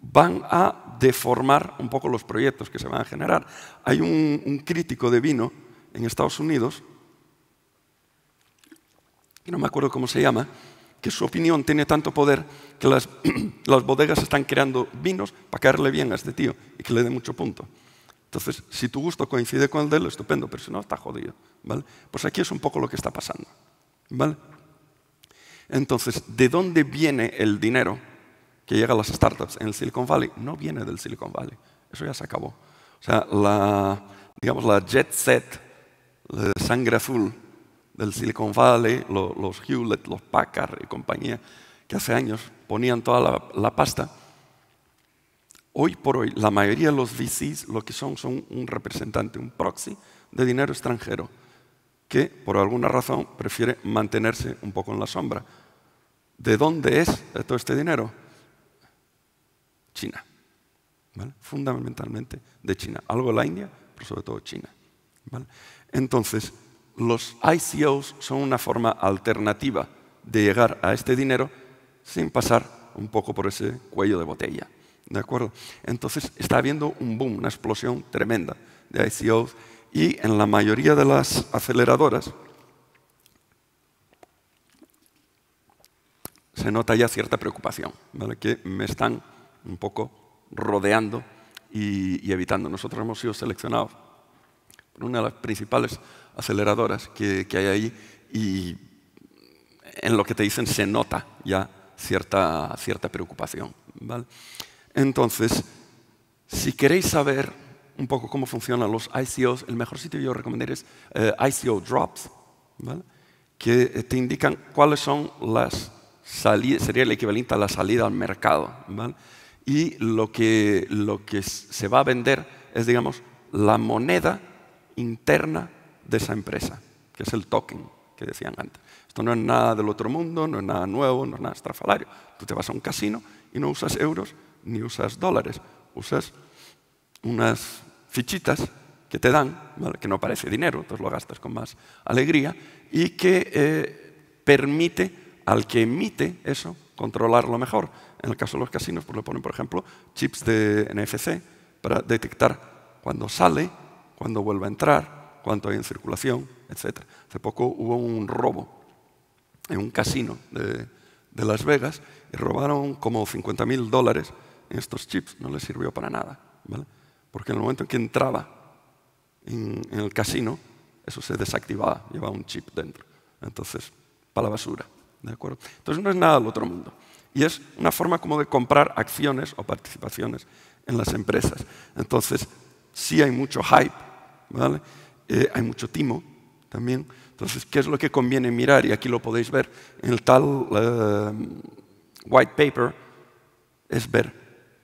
van a deformar un poco los proyectos que se van a generar. Hay un, crítico de vino en Estados Unidos, que no me acuerdo cómo se llama, que su opinión tiene tanto poder que las, las bodegas están creando vinos para caerle bien a este tío y que le dé mucho punto. Entonces, si tu gusto coincide con el de él, estupendo, pero si no, está jodido. ¿vale? Pues aquí es un poco lo que está pasando. ¿vale? Entonces, ¿de dónde viene el dinero que llega a las startups en el Silicon Valley? No viene del Silicon Valley. Eso ya se acabó. O sea, la, digamos, la jet set, la sangre azul del Silicon Valley, los, Hewlett, los Packard y compañía, que hace años ponían toda la pasta, Hoy por hoy, la mayoría de los VCs lo que son son un representante, un proxy de dinero extranjero, que por alguna razón prefiere mantenerse un poco en la sombra. ¿De dónde es todo este dinero? China. Fundamentalmente de China. Algo de la India, pero sobre todo China. Entonces, los ICOs son una forma alternativa de llegar a este dinero sin pasar un poco por ese cuello de botella. ¿De acuerdo? Entonces está habiendo un boom, una explosión tremenda de ICOs y en la mayoría de las aceleradoras se nota ya cierta preocupación, ¿vale? que me están un poco rodeando y, evitando. Nosotros hemos sido seleccionados por una de las principales aceleradoras que, hay ahí y en lo que te dicen se nota ya cierta, cierta preocupación. ¿vale? Entonces, si queréis saber un poco cómo funcionan los ICOs, el mejor sitio que yo recomendaría es eh, ICO Drops, que eh, te indican cuáles son las salidas, sería el equivalente a la salida al mercado. Y lo que, lo que se va a vender es, digamos, la moneda interna de esa empresa, que es el token que decían antes. Esto no es nada del otro mundo, no es nada nuevo, no es nada estrafalario. Tú te vas a un casino y no usas euros, ni usas dólares, usas unas fichitas que te dan, que no parece dinero, entonces lo gastas con más alegría, y que eh, permite al que emite eso controlarlo mejor. En el caso de los casinos, pues le ponen, por ejemplo, chips de NFC para detectar cuando sale, cuándo vuelve a entrar, cuánto hay en circulación, etc. Hace poco hubo un robo en un casino de, de Las Vegas y robaron como 50.000 dólares estos chips no le sirvió para nada, Porque en el momento en que entraba en, el casino, eso se desactivaba, llevaba un chip dentro. Entonces, para la basura, ¿de acuerdo? Entonces no es nada del otro mundo. Y es una forma como de comprar acciones o participaciones en las empresas. Entonces, sí hay mucho hype, eh, hay mucho timo también. Entonces, ¿qué es lo que conviene mirar? Y aquí lo podéis ver. En el tal eh, white paper es ver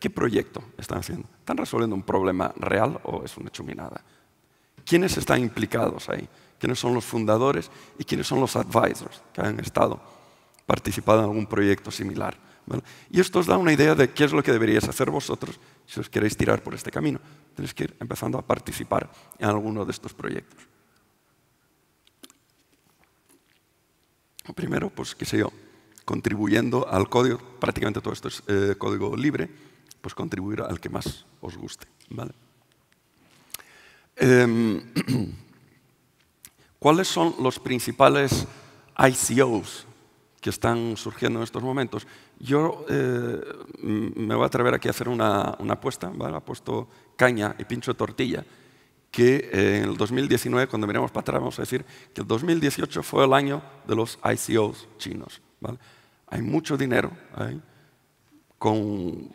¿Qué proyecto están haciendo? ¿Están resolviendo un problema real o es una chuminada? ¿Quiénes están implicados ahí? ¿Quiénes son los fundadores y quiénes son los advisors que han estado participando en algún proyecto similar? Y esto os da una idea de qué es lo que deberíais hacer vosotros si os queréis tirar por este camino. Tenéis que ir empezando a participar en alguno de estos proyectos. Primero, pues qué sé yo, contribuyendo al código, prácticamente todo esto es eh, código libre, pues contribuir al que más os guste. Em, ¿Cuáles son los principales ICOs que están surgiendo en estos momentos? Yo eh, me voy a atrever aquí a hacer una, una apuesta, ¿vale? apuesto caña y pincho de tortilla, que eh, en el 2019, cuando miremos para atrás, vamos a decir que el 2018 fue el año de los ICOs chinos. Hay mucho dinero ahí, con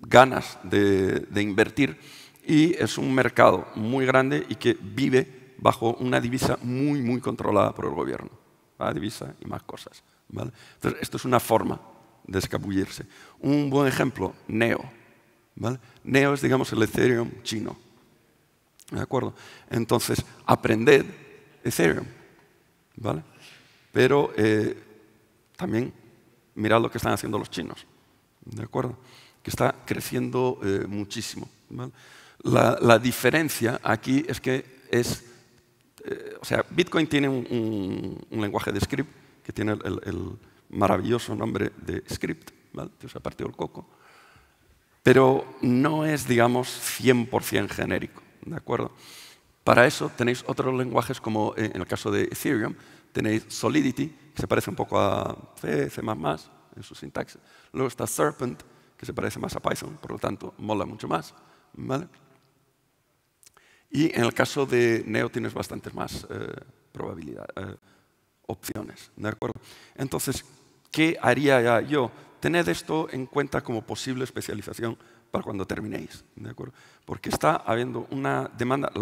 ganas de, invertir y es un mercado muy grande y que vive bajo una divisa muy, muy controlada por el gobierno. La Divisa y más cosas. Entonces, esto es una forma de escabullirse. Un buen ejemplo, Neo. Neo es, digamos, el Ethereum chino. ¿De acuerdo? Entonces, aprended Ethereum. ¿Vale? Pero eh, también mirad lo que están haciendo los chinos. ¿De acuerdo? que está creciendo eh, muchísimo. La, diferencia aquí es que es, eh, o sea, Bitcoin tiene un, lenguaje de script que tiene el, maravilloso nombre de script, que se ha partido el coco, pero no es, digamos, 100% genérico, ¿de acuerdo? Para eso tenéis otros lenguajes como eh, en el caso de Ethereum, tenéis Solidity, que se parece un poco a C, C++, en su sintaxis. Luego está Serpent, que se parece más a Python, por lo tanto, mola mucho más. ¿vale? Y en el caso de Neo tienes bastantes más eh, eh opciones. ¿de acuerdo? Entonces, ¿qué haría yo? Tened esto en cuenta como posible especialización para cuando terminéis. ¿de acuerdo? Porque está habiendo una demanda,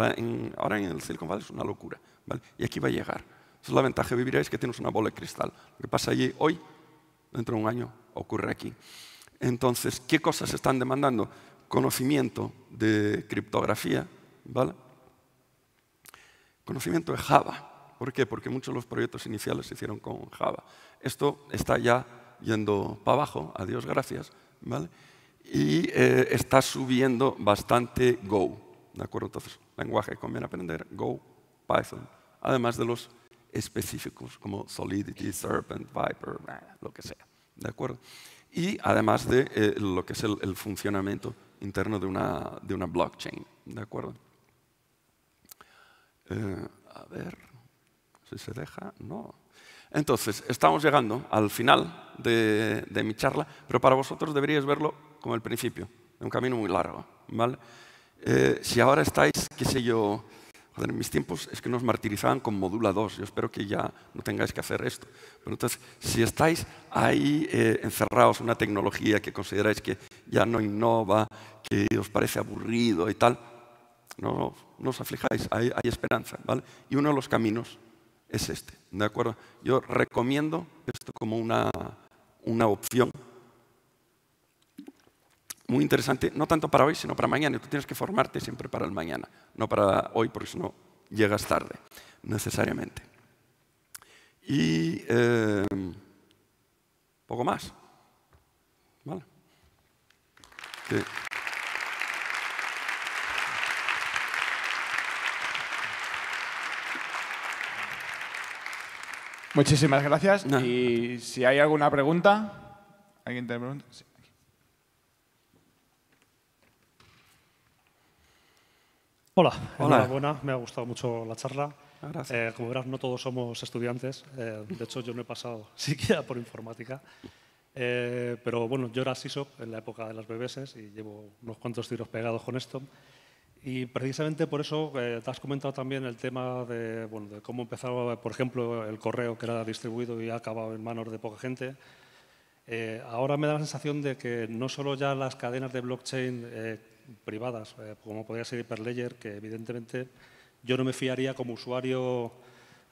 ahora en el Silicon Valley es una locura, ¿vale? y aquí va a llegar. Esa es la ventaja de vivir, es que tienes una bola de cristal. Lo que pasa allí hoy, dentro de un año, ocurre aquí. Entonces, ¿qué cosas están demandando? Conocimiento de criptografía, ¿vale? Conocimiento de Java. ¿Por qué? Porque muchos de los proyectos iniciales se hicieron con Java. Esto está ya yendo para abajo, a Dios gracias, ¿vale? Y eh, está subiendo bastante Go, ¿de acuerdo? Entonces, lenguaje conviene aprender Go, Python, además de los específicos como Solidity, Serpent, Viper, lo que sea, ¿de acuerdo? y además de eh, lo que es el, funcionamiento interno de una, de una, blockchain. ¿De acuerdo? Eh, a ver si se deja. No. Entonces, estamos llegando al final de, mi charla, pero para vosotros deberíais verlo como el principio, de un camino muy largo. ¿vale? Eh, si ahora estáis, qué sé yo, en mis tiempos es que nos martirizaban con modula 2. Yo espero que ya no tengáis que hacer esto. Pero entonces, si estáis ahí eh, encerrados en una tecnología que consideráis que ya no innova, que os parece aburrido y tal, no, no, os aflijáis, hay, hay, esperanza. ¿vale? Y uno de los caminos es este. ¿de acuerdo? Yo recomiendo esto como una, una opción muy interesante, no tanto para hoy, sino para mañana. Tú tienes que formarte siempre para el mañana, no para hoy, porque si no llegas tarde, necesariamente. Y eh, poco más. ¿Vale? Muchísimas gracias. Y si hay alguna pregunta, ¿alguien te pregunta? Sí. Hola, Hola. me ha gustado mucho la charla. Eh, como verás, no todos somos estudiantes. Eh, de hecho, yo no he pasado siquiera por informática. Eh, pero bueno, yo era SISOP en la época de las BBS y llevo unos cuantos tiros pegados con esto. Y precisamente por eso te has comentado también el tema de, cómo empezaba, por ejemplo, el correo que era distribuido y ha acabado en manos de poca gente. ahora me da la sensación de que no solo ya las cadenas de blockchain privadas, eh, como podría ser Hyperledger, que evidentemente yo no me fiaría como usuario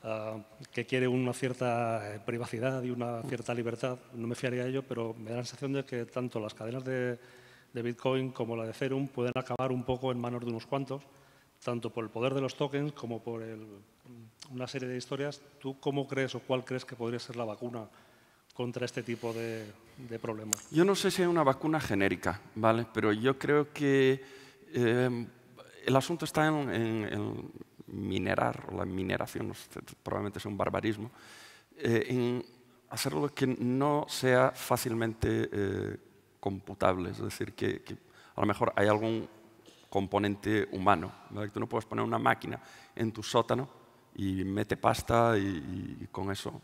ah, que quiere una cierta eh, privacidad y una cierta libertad, no me fiaría yo ello, pero me da la sensación de que tanto las cadenas de, Bitcoin como la de Ethereum pueden acabar un poco en manos de unos cuantos, tanto por el poder de los tokens como por una serie de historias. ¿Tú cómo crees o cuál crees que podría ser la vacuna? contra este tipo de, problemas. Yo no sé si hay una vacuna genérica, ¿vale? Pero yo creo que eh, el asunto está en, minerar, o la mineración, probablemente sea un barbarismo, eh, en hacerlo que no sea fácilmente eh, computable, es decir, que, a lo mejor hay algún componente humano, Que Tú no puedes poner una máquina en tu sótano y mete pasta y con eso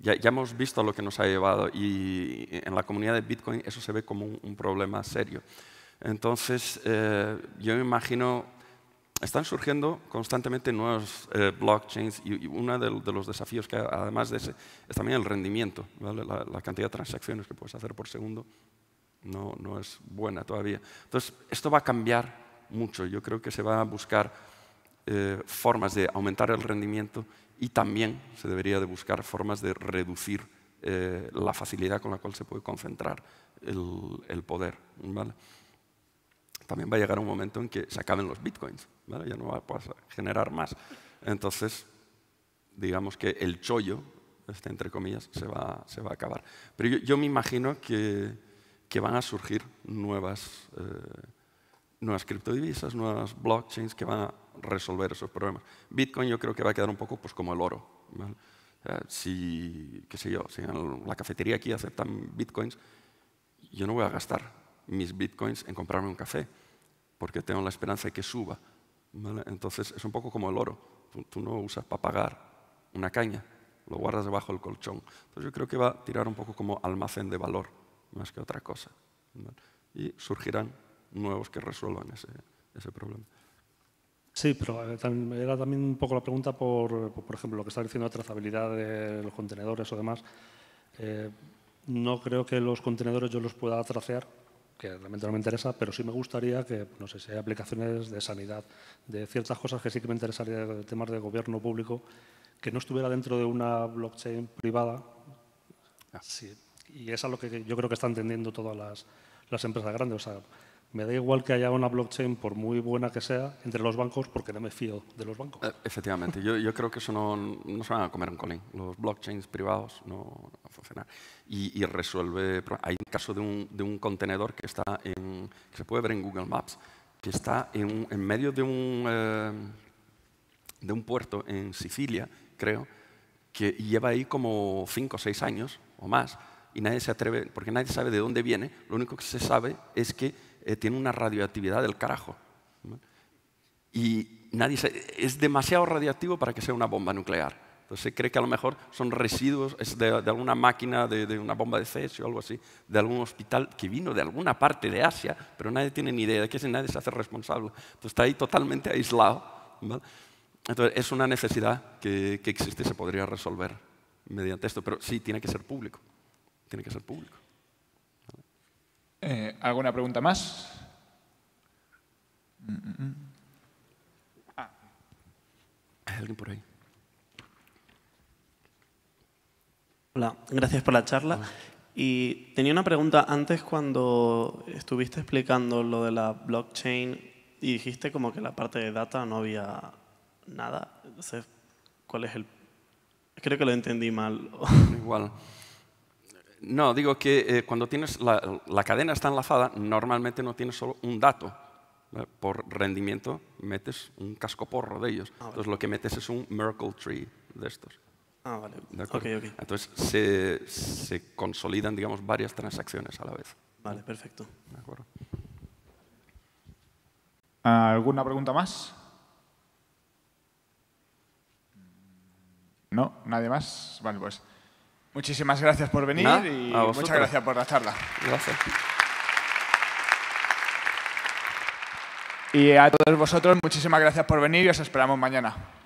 ya, hemos visto lo que nos ha llevado y en la comunidad de Bitcoin eso se ve como un, problema serio. Entonces, eh, yo me imagino, están surgiendo constantemente nuevos eh, blockchains y, uno de, los desafíos que además de ese es también el rendimiento, la, cantidad de transacciones que puedes hacer por segundo no, no es buena todavía. Entonces, esto va a cambiar mucho. Yo creo que se va a buscar eh, formas de aumentar el rendimiento y también se debería de buscar formas de reducir eh, la facilidad con la cual se puede concentrar el, poder. También va a llegar un momento en que se acaben los bitcoins, ya no va a generar más. Entonces, digamos que el chollo, este, entre comillas, se va, a acabar. Pero yo, me imagino que, que, van a surgir nuevas, eh, nuevas criptodivisas, nuevas blockchains que van a resolver esos problemas. Bitcoin yo creo que va a quedar un poco pues, como el oro. Si, qué sé yo, si en la cafetería aquí aceptan bitcoins, yo no voy a gastar mis bitcoins en comprarme un café, porque tengo la esperanza de que suba. Entonces es un poco como el oro. Tú, no usas para pagar una caña, lo guardas debajo del colchón. Entonces yo creo que va a tirar un poco como almacén de valor, más que otra cosa. Y surgirán nuevos que resuelvan ese problema. Sí, pero eh, era también un poco la pregunta por, por ejemplo, lo que está diciendo de trazabilidad de los contenedores o demás. Eh, no creo que los contenedores yo los pueda tracear, que realmente no me interesa, pero sí me gustaría que, no sé si hay aplicaciones de sanidad, de ciertas cosas que sí que me interesaría, temas de gobierno público, que no estuviera dentro de una blockchain privada. Ah. Y es a lo que yo creo que están entendiendo todas las, las empresas grandes. O sea, me da igual que haya una blockchain, por muy buena que sea, entre los bancos, porque no me fío de los bancos. Eh, efectivamente, yo, creo que eso no, no, se van a comer un colín. Los blockchains privados no, funcionan. Y, resuelve. Hay un caso de un, contenedor que está en. que se puede ver en Google Maps, que está en, medio de un, eh, de un puerto en Sicilia, creo, que lleva ahí como 5 o 6 años o más, y nadie se atreve, porque nadie sabe de dónde viene. Lo único que se sabe es que eh, tiene una radioactividad del carajo. Y nadie es demasiado radioactivo para que sea una bomba nuclear. Entonces se cree que a lo mejor son residuos de, de alguna máquina, de, una bomba de cesio o algo así, de algún hospital que vino de alguna parte de Asia, pero nadie tiene ni idea de es y nadie se hace responsable. Entonces está ahí totalmente aislado. Entonces es una necesidad que, que existe y se podría resolver mediante esto, pero sí, tiene que ser público. Tiene que ser público. Eh, ¿Alguna pregunta más? Mm, mm, mm. Ah. ¿Hay alguien por ahí? Hola, gracias por la charla. Y tenía una pregunta antes cuando estuviste explicando lo de la blockchain y dijiste como que la parte de data no había nada. Entonces, ¿cuál es el...? Creo que lo entendí mal. Igual. No, digo que eh, cuando tienes la, cadena está enlazada, normalmente no tienes solo un dato. Por rendimiento metes un casco porro de ellos. Ah, Entonces lo que metes es un Merkle tree de estos. Ah, vale. okay, Entonces se, se, consolidan, digamos, varias transacciones a la vez. Vale, perfecto. De acuerdo. Ah, ¿Alguna pregunta más? ¿No? ¿Nadie más? Vale, pues. Muchísimas gracias por venir y muchas gracias por la charla. Y a todos vosotros, muchísimas gracias por venir y os esperamos mañana.